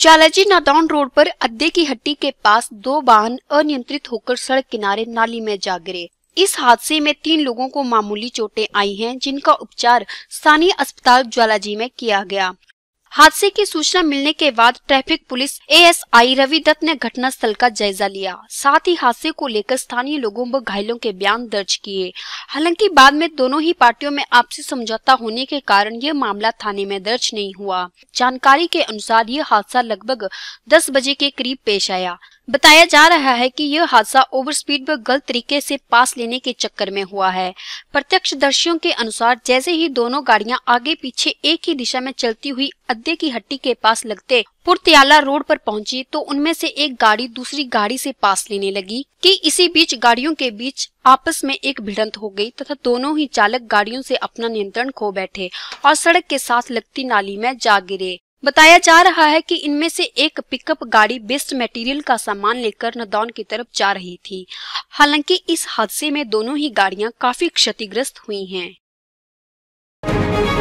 जालाजी Nadaun road पर अद्दे की हट्टी के पास दो वाहन अनियंत्रित होकर सड़क किनारे नाली में जा गिरे इस हादसे में तीन लोगों को मामूली चोटें आई हैं जिनका उपचार स्थानीय अस्पताल ज्वालाजी में किया गया हादसे की सूचना मिलने के बाद traffic police ASI Ravi Dutt ने घटना स्थल का जायजा लिया साथ ही हादसे को लेकर स्थानीय लोगों व घायलों के बयान दर्ज किए हालांकि बाद में दोनों ही पार्टियों में आपसी समझौता होने के कारण यह मामला थाने में दर्ज नहीं हुआ जानकारी के अनुसार यह हादसा लगभग दस बजे के करीब पेश आया बताया जा रहा है कि यह हादसा ओवर स्पीड व गलत तरीके से पास लेने के चक्कर में हुआ है प्रत्यक्षदर्शियों के अनुसार जैसे ही दोनों गाड़ियां आगे पीछे एक ही दिशा में चलती हुई गद्दे की हट्टी के पास लगते पुरतियाला रोड पर पहुंची तो उनमें से एक गाड़ी दूसरी गाड़ी से पास लेने लगी कि इसी बीच गाड़ियों के बीच आपस में एक भिड़ंत हो गई तथा दोनों ही चालक गाड़ियों से अपना नियंत्रण खो बैठे और सड़क के साथ लगती नाली में जा गिरे बताया जा रहा है कि इनमें से एक पिकअप गाड़ी बेस्ट मटेरियल का सामान लेकर नदौन की तरफ जा रही थी हालांकि इस हादसे में दोनों ही गाड़ियां काफी क्षतिग्रस्त हुई हैं।